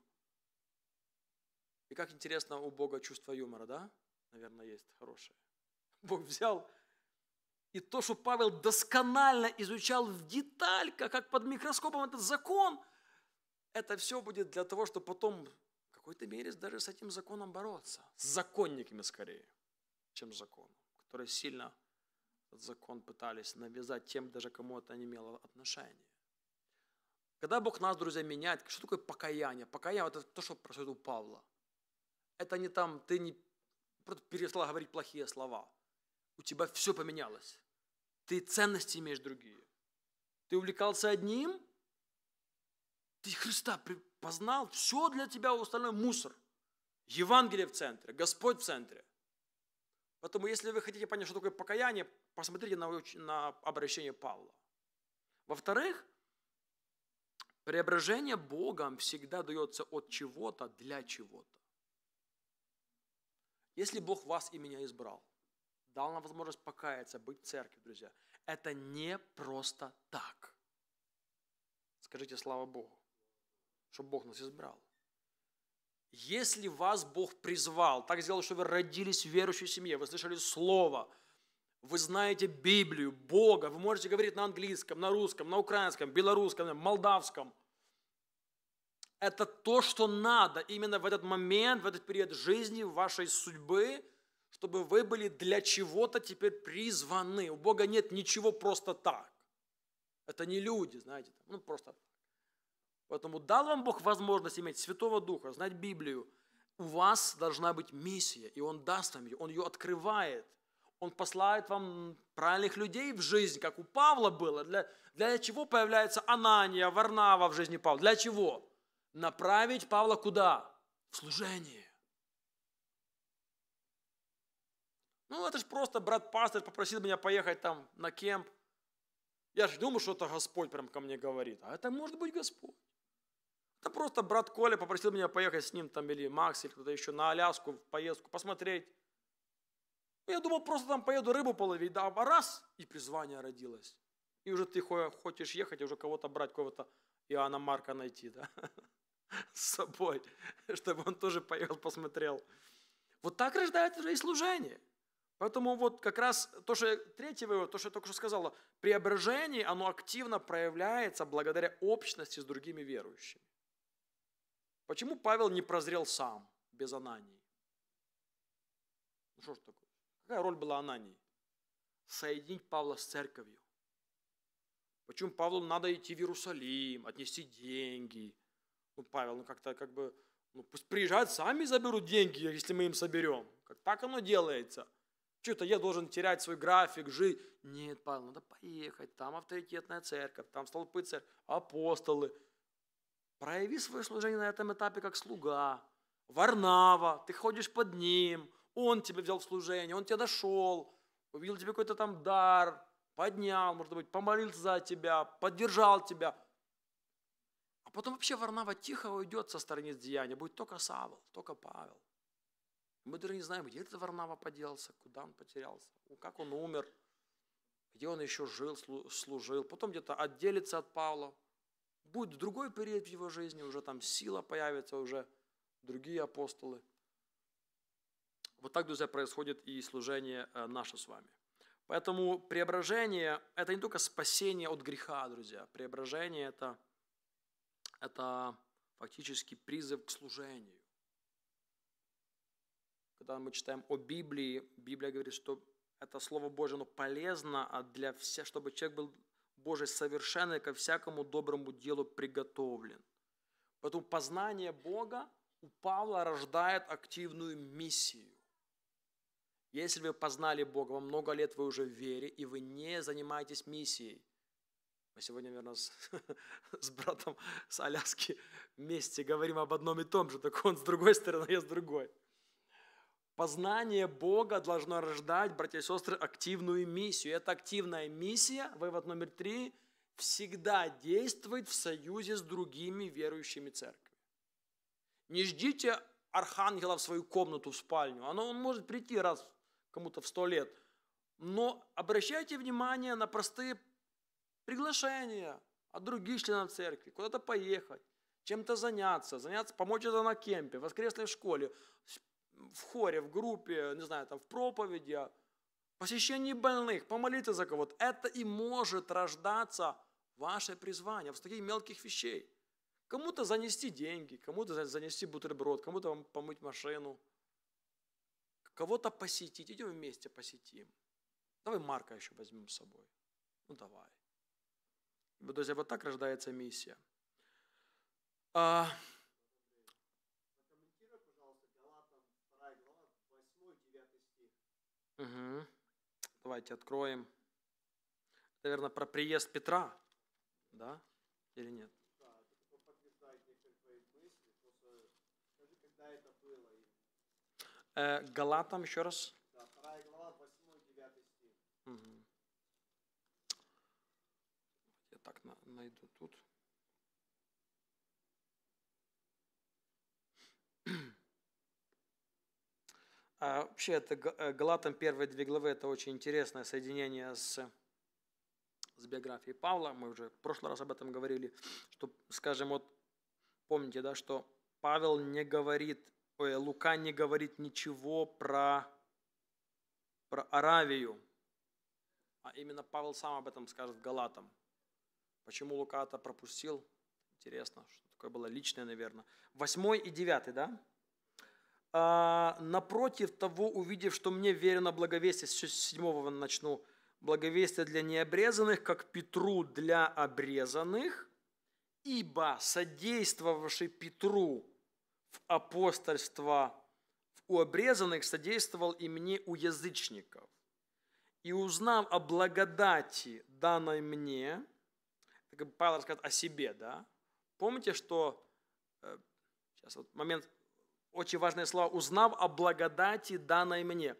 И как интересно у Бога чувство юмора, да? Наверное, есть хорошее. Бог взял и то, что Павел досконально изучал в деталь как под микроскопом этот закон, это все будет для того, чтобы потом в какой-то мере даже с этим законом бороться. С законниками скорее, чем с законом, который сильно закон пытались навязать тем, даже кому это не имело отношения. Когда Бог нас, друзья, меняет, что такое покаяние? Покаяние – это то, что происходит у Павла. Это не там, ты не просто перестала говорить плохие слова. У тебя все поменялось. Ты ценности имеешь другие. Ты увлекался одним, ты Христа познал, все для тебя остальное мусор. Евангелие в центре, Господь в центре. Поэтому, если вы хотите понять, что такое покаяние, посмотрите на, на обращение Павла. Во-вторых, преображение Богом всегда дается от чего-то для чего-то. Если Бог вас и меня избрал, дал нам возможность покаяться, быть в церкви, друзья, это не просто так. Скажите слава Богу, что Бог нас избрал. Если вас Бог призвал, так сделал, что вы родились в верующей семье, вы слышали Слово, вы знаете Библию, Бога, вы можете говорить на английском, на русском, на украинском, белорусском, молдавском. Это то, что надо именно в этот момент, в этот период жизни, вашей судьбы, чтобы вы были для чего-то теперь призваны. У Бога нет ничего просто так. Это не люди, знаете, ну просто Поэтому дал вам Бог возможность иметь Святого Духа, знать Библию. У вас должна быть миссия, и Он даст вам ее, Он ее открывает. Он послает вам правильных людей в жизнь, как у Павла было. Для, для чего появляется Анания, Варнава в жизни Павла? Для чего? Направить Павла куда? В служение. Ну, это же просто брат-пастор попросил меня поехать там на кемп. Я же думаю, что это Господь прям ко мне говорит. А это может быть Господь. Да просто брат Коля попросил меня поехать с ним, там, или Макс, или кто-то еще, на Аляску в поездку посмотреть. Ну, я думал, просто там поеду рыбу половить, да, а раз, и призвание родилось. И уже ты хочешь ехать, уже кого-то брать, кого-то Иоанна Марка найти, да, с собой, чтобы он тоже поехал, посмотрел. Вот так рождается и служение. Поэтому вот как раз то, что третье, вывод, то, что я только что сказала, преображение, оно активно проявляется благодаря общности с другими верующими. Почему Павел не прозрел сам, без Анании? Ну что ж такое? Какая роль была Анании? Соединить Павла с церковью. Почему Павлу надо идти в Иерусалим, отнести деньги? Ну, Павел, ну как-то как бы, ну пусть приезжают, сами заберут деньги, если мы им соберем. Как так оно делается? Что-то я должен терять свой график, жить. Нет, Павел, надо поехать, там авторитетная церковь, там столпы церковь, апостолы – Прояви свое служение на этом этапе как слуга. Варнава, ты ходишь под ним, он тебе взял служение, он тебя дошел, увидел тебе какой-то там дар, поднял, может быть, помолился за тебя, поддержал тебя. А потом вообще Варнава тихо уйдет со стороны деяния, будет только Савол, только Павел. Мы даже не знаем, где этот Варнава поделся, куда он потерялся, как он умер, где он еще жил, служил. Потом где-то отделится от Павла, Будет другой период в его жизни, уже там сила появится, уже другие апостолы. Вот так, друзья, происходит и служение э, наше с вами. Поэтому преображение – это не только спасение от греха, друзья. Преображение – это, это фактически призыв к служению. Когда мы читаем о Библии, Библия говорит, что это Слово Божье, оно полезно а для всех, чтобы человек был Божий совершенный ко всякому доброму делу приготовлен. Поэтому познание Бога у Павла рождает активную миссию. Если вы познали Бога, вам много лет вы уже в вере, и вы не занимаетесь миссией. Мы сегодня, наверное, с, с братом с Аляски вместе говорим об одном и том же, так он с другой стороны, а я с другой. Познание Бога должно рождать, братья и сестры, активную миссию. Эта активная миссия, вывод номер три, всегда действует в союзе с другими верующими церкви. Не ждите архангела в свою комнату, в спальню. Оно, он может прийти раз кому-то в сто лет. Но обращайте внимание на простые приглашения от других членов церкви, куда-то поехать, чем-то заняться, заняться, помочь это на кемпе, в воскресной школе, в хоре, в группе, не знаю, там, в проповеди, посещении больных, помолиться за кого-то. Это и может рождаться ваше призвание в таких мелких вещей. Кому-то занести деньги, кому-то занести бутерброд, кому-то вам помыть машину, кого-то посетить. Идем вместе посетим. Давай Марка еще возьмем с собой. Ну давай. Друзья, вот так рождается миссия. А, Угу. Давайте откроем. Наверное, про приезд Петра, да? Или нет? Да, это э, Галатам еще раз. Да, глава, 8-9 стих. Угу. Я так на, найду тут. А вообще, это э, Галатам первые две главы – это очень интересное соединение с, с биографией Павла. Мы уже в прошлый раз об этом говорили, что, скажем, вот помните, да, что Павел не говорит, ой, Лука не говорит ничего про, про Аравию, а именно Павел сам об этом скажет Галатам. Почему Лука это пропустил? Интересно, что такое было личное, наверное. Восьмой и девятый, да? А, напротив того, увидев, что мне верено благовестие, с седьмого начну, благовестие для необрезанных, как Петру для обрезанных, ибо содействовавший Петру в апостольство у обрезанных содействовал и мне у язычников. И узнав о благодати, данной мне, Павел рассказывает о себе, да, помните, что, э, сейчас вот момент, очень важные слова узнав о благодати, данной мне.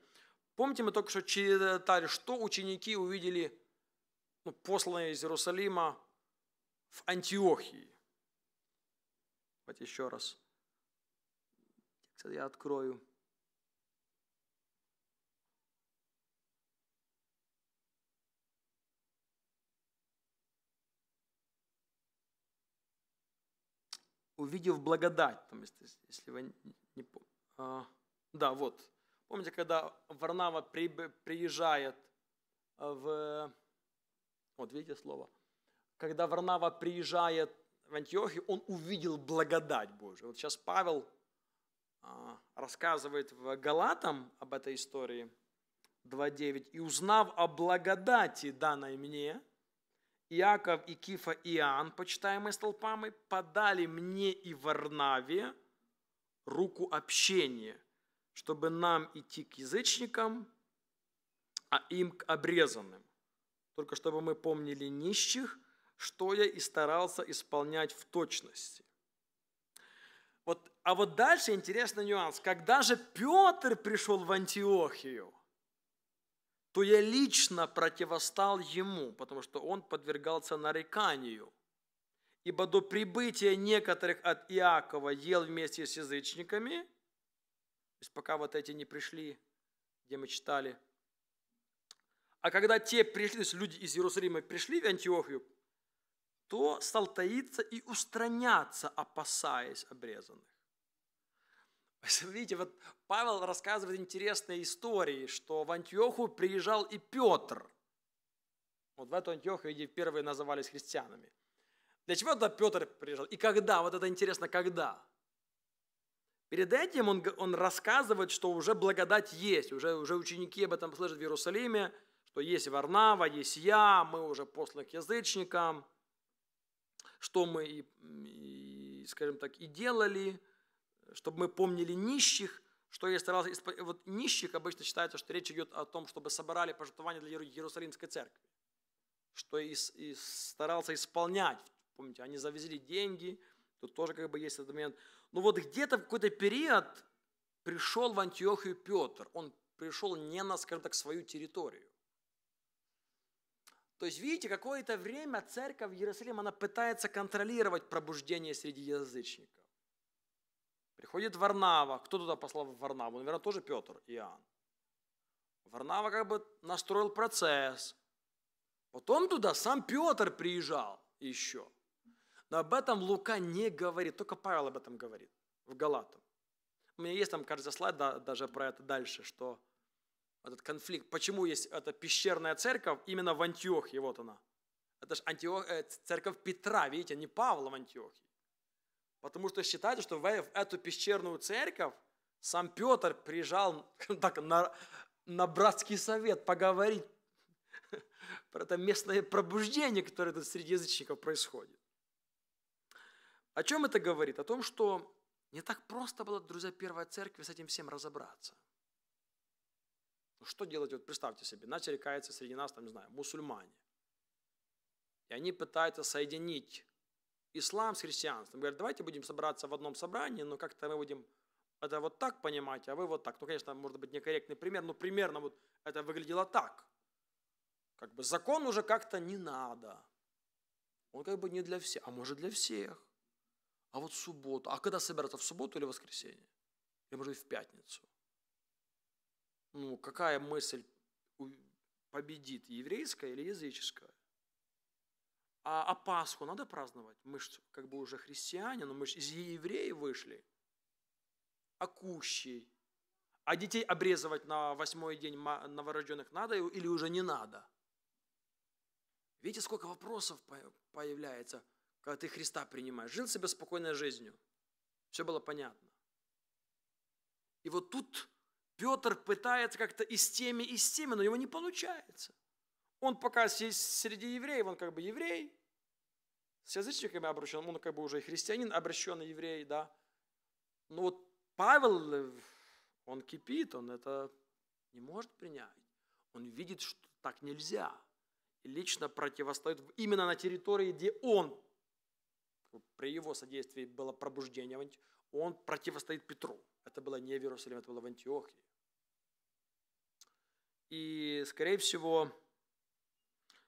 Помните, мы только что читали, что ученики увидели ну, посланные из Иерусалима в Антиохии. вот еще раз. я открою. увидев благодать, то есть если вы не, а, да, вот. Помните, когда Варнава при, приезжает э, в... Вот видите слово? Когда Варнава приезжает в Антиохию, он увидел благодать Божию. Вот сейчас Павел а, рассказывает в Галатам об этой истории 2.9. «И узнав о благодати, данной мне, Иаков и Кифа и Иоанн, почитаемые столпами, подали мне и Варнаве, руку общения, чтобы нам идти к язычникам, а им к обрезанным. Только чтобы мы помнили нищих, что я и старался исполнять в точности. Вот, а вот дальше интересный нюанс. Когда же Петр пришел в Антиохию, то я лично противостал ему, потому что он подвергался нареканию – ибо до прибытия некоторых от Иакова ел вместе с язычниками, то есть пока вот эти не пришли, где мы читали, а когда те пришли, то есть люди из Иерусалима пришли в Антиохию, то стал таиться и устраняться, опасаясь обрезанных. Видите, вот Павел рассказывает интересные истории, что в Антиоху приезжал и Петр. Вот в эту Антиоху, где первые назывались христианами – для чего тогда Петр приезжал? И когда? Вот это интересно, когда? Перед этим он, он рассказывает, что уже благодать есть, уже, уже ученики об этом слышат в Иерусалиме, что есть Варнава, есть я, мы уже посланы к язычникам, что мы и, и, скажем так, и делали, чтобы мы помнили нищих, что я старался... Вот нищих обычно считается, что речь идет о том, чтобы собирали пожертвования для Иерусалимской церкви, что и, и старался исполнять Помните, они завезли деньги, тут тоже как бы есть этот момент. Но вот где-то в какой-то период пришел в Антиохию Петр. Он пришел не на, скажем так, свою территорию. То есть, видите, какое-то время церковь Иерусалима, она пытается контролировать пробуждение среди язычников. Приходит Варнава. Кто туда послал Варнаву? Ну, Наверное, тоже Петр, Иоанн. Варнава как бы настроил процесс. Потом туда сам Петр приезжал еще. Но об этом Лука не говорит, только Павел об этом говорит в Галату. У меня есть там, кажется, слайд да, даже про это дальше, что этот конфликт, почему есть эта пещерная церковь именно в Антиохии, вот она. Это же Антиох, э, церковь Петра, видите, не Павла в Антиохии. Потому что считается, что в э, эту пещерную церковь сам Петр приезжал так, на, на братский совет поговорить про это местное пробуждение, которое тут среди язычников происходит. О чем это говорит? О том, что не так просто было, друзья, первой церкви с этим всем разобраться. Ну, что делать? Вот представьте себе, начали каяться среди нас, там, не знаю, мусульмане. И они пытаются соединить ислам с христианством. Говорят, давайте будем собраться в одном собрании, но как-то мы будем это вот так понимать, а вы вот так. Ну, конечно, может быть, некорректный пример, но примерно вот это выглядело так. Как бы закон уже как-то не надо. Он как бы не для всех, а может для всех а вот в субботу. А когда собираться, в субботу или в воскресенье? Или, может быть, в пятницу? Ну, какая мысль победит, еврейская или языческая? А, а Пасху надо праздновать? Мы же как бы уже христиане, но мы же из евреи вышли. А кущей? А детей обрезывать на восьмой день новорожденных надо или уже не надо? Видите, сколько вопросов появляется – когда ты Христа принимаешь. Жил себе спокойной жизнью. Все было понятно. И вот тут Петр пытается как-то и с теми, и с теми, но его не получается. Он пока среди евреев, он как бы еврей, с язычниками обращен, он как бы уже и христианин, обращенный еврей, да. Но вот Павел, он кипит, он это не может принять. Он видит, что так нельзя. И лично противостоит именно на территории, где он при его содействии было пробуждение, он противостоит Петру. Это было не в Иерусалиме, это было в Антиохии. И, скорее всего,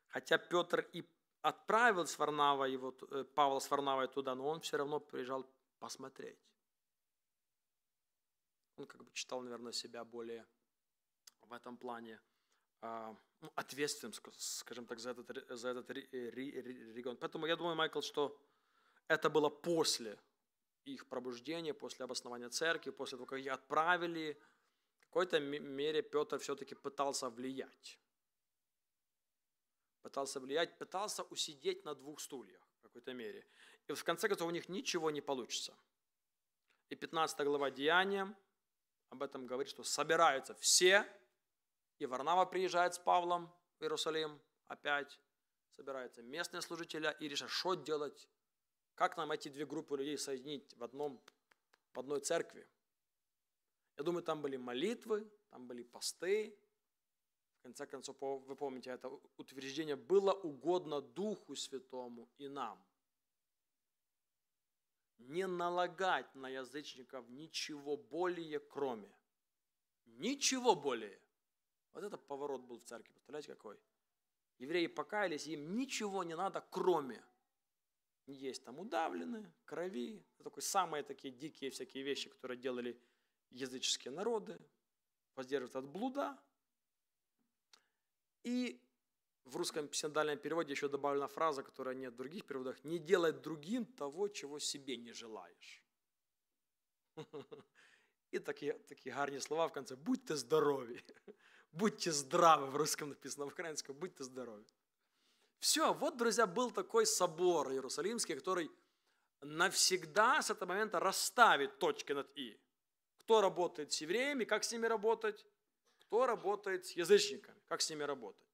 хотя Петр и отправил с Варнава его, э, Павла с Варнавой туда, но он все равно приезжал посмотреть. Он как бы читал, наверное, себя более в этом плане а, ну, ответственным, скажем так, за этот, за этот э, регион. Поэтому я думаю, Майкл, что это было после их пробуждения, после обоснования церкви, после того, как их отправили. В какой-то мере Петр все-таки пытался влиять. Пытался влиять, пытался усидеть на двух стульях в какой-то мере. И в конце концов у них ничего не получится. И 15 глава Деяния об этом говорит, что собираются все, и Варнава приезжает с Павлом в Иерусалим опять, собираются местные служители и решают что делать как нам эти две группы людей соединить в, одном, в одной церкви? Я думаю, там были молитвы, там были посты. В конце концов, вы помните, это утверждение было угодно Духу Святому и нам. Не налагать на язычников ничего более, кроме. Ничего более. Вот это поворот был в церкви. Представляете, какой? Евреи покаялись, им ничего не надо, кроме есть там удавлены, крови, это такой, самые такие дикие всякие вещи, которые делали языческие народы, воздерживаться от блуда. И в русском синдальном переводе еще добавлена фраза, которая нет в других переводах, «Не делай другим того, чего себе не желаешь». И такие, такие гарные слова в конце. Будьте здоровы. Будьте здравы в русском написано, в украинском. Будьте здоровы. Все, вот, друзья, был такой собор Иерусалимский, который навсегда с этого момента расставит точки над «и». Кто работает с евреями, как с ними работать, кто работает с язычниками, как с ними работать.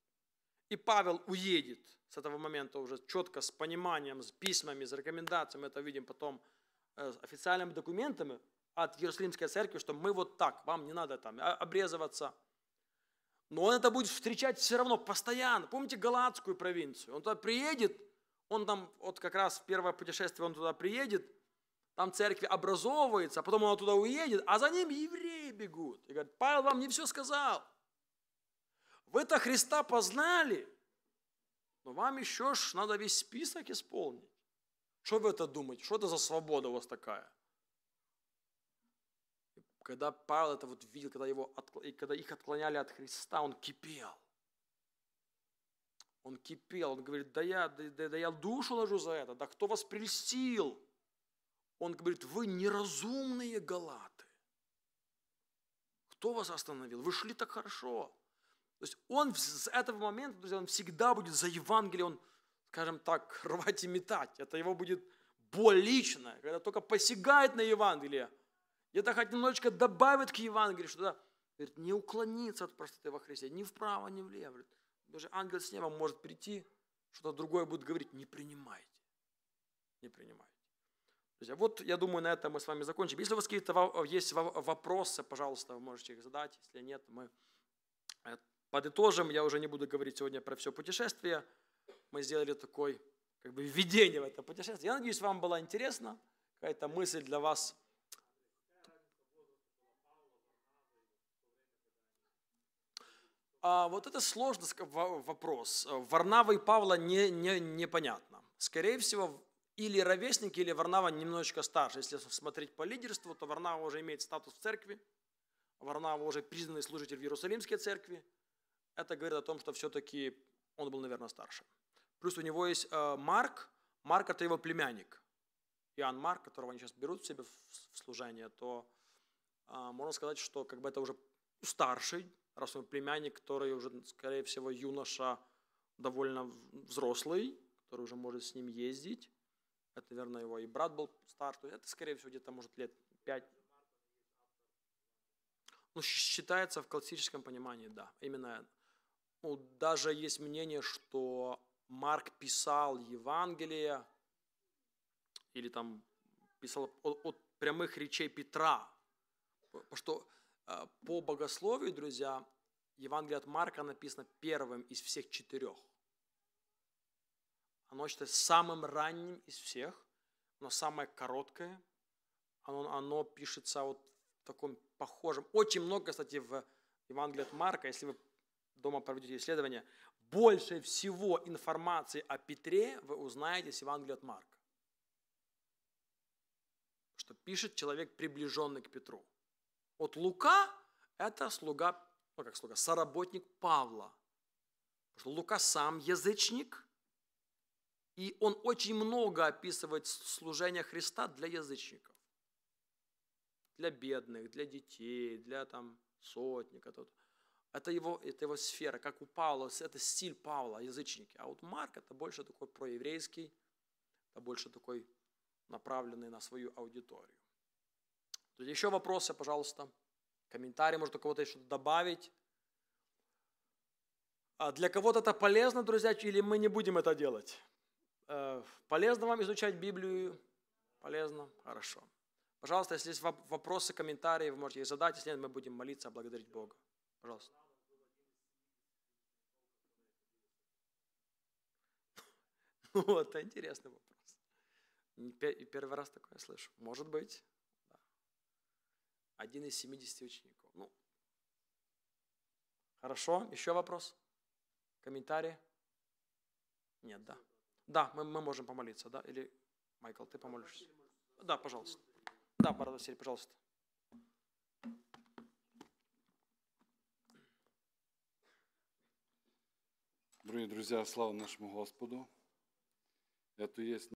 И Павел уедет с этого момента уже четко с пониманием, с письмами, с рекомендациями, это видим потом э, с официальными документами от Иерусалимской церкви, что мы вот так, вам не надо там а, обрезываться, но он это будет встречать все равно, постоянно. Помните Галатскую провинцию? Он туда приедет, он там, вот как раз в первое путешествие он туда приедет, там церкви образовывается, а потом он туда уедет, а за ним евреи бегут. И говорят, Павел вам не все сказал. Вы-то Христа познали, но вам еще ж надо весь список исполнить. Что вы это думаете? Что это за свобода у вас такая? Когда Павел это вот видел, когда, его, и когда их отклоняли от Христа, он кипел. Он кипел, он говорит, да я, да, да, да я душу ложу за это, да кто вас прельстил? Он говорит, вы неразумные галаты. Кто вас остановил? Вы шли так хорошо. То есть он с этого момента, друзья, он всегда будет за Евангелие, он, скажем так, рвать и метать. Это его будет боль личная, когда только посягает на Евангелие – я так хоть немножечко добавит к Евангелию, что да, говорит, не уклониться от простоты во Христе, ни вправо, ни влево. даже ангел с неба может прийти, что-то другое будет говорить, не принимайте. Не принимайте. Друзья, а вот я думаю, на этом мы с вами закончим. Если у вас какие-то есть вопросы, пожалуйста, вы можете их задать. Если нет, мы э, подытожим. Я уже не буду говорить сегодня про все путешествие. Мы сделали такой как бы введение в это путешествие. Я надеюсь, вам было интересно, какая-то мысль для вас А, вот это сложный вопрос. Э, Варнава и Павла не, не, непонятно. Скорее всего, или ровесники, или Варнава немножечко старше. Если смотреть по лидерству, то Варнава уже имеет статус в церкви. Варнава уже признанный служитель в Иерусалимской церкви. Это говорит о том, что все-таки он был, наверное, старше. Плюс у него есть э, Марк. Марк – это его племянник. Иоанн Марк, которого они сейчас берут в себе в служение, то а, можно сказать, что как бы это уже старший раз у племянник, который уже, скорее всего, юноша довольно взрослый, который уже может с ним ездить. Это, наверное, его и брат был стар. То есть это, скорее всего, где-то, может, лет пять. Ну, считается в классическом понимании, да, именно. Ну, даже есть мнение, что Марк писал Евангелие или там писал от, от прямых речей Петра, потому что Э, по богословию, друзья, Евангелие от Марка написано первым из всех четырех. Оно считается самым ранним из всех, но самое короткое. Оно, оно пишется вот в таком похожем. Очень много, кстати, в Евангелии от Марка, если вы дома проведете исследование, больше всего информации о Петре вы узнаете с Евангелия от Марка. Что пишет человек, приближенный к Петру. Вот Лука – это слуга, ну как слуга, соработник Павла. Потому что Лука сам язычник, и он очень много описывает служение Христа для язычников. Для бедных, для детей, для там сотника. Тот. Это его, это его сфера, как у Павла, это стиль Павла, язычники. А вот Марк – это больше такой проеврейский, это больше такой направленный на свою аудиторию. Тут еще вопросы, пожалуйста. Комментарии, может, у кого-то еще добавить. А для кого-то это полезно, друзья, или мы не будем это делать? Э, полезно вам изучать Библию? Полезно? Хорошо. Пожалуйста, если есть вопросы, комментарии, вы можете их задать. Если нет, мы будем молиться, благодарить Бога. Пожалуйста. Ну вот, интересный вопрос. Первый раз такое слышу. Может быть. Один из 70 учеников. Ну, хорошо, еще вопрос? Комментарии? Нет, да. Да, мы, мы можем помолиться, да? Или, Майкл, ты помолишься? Да, пожалуйста. Да, Барат Василий, пожалуйста. Дорогі друзья, слава нашему Господу. Это есть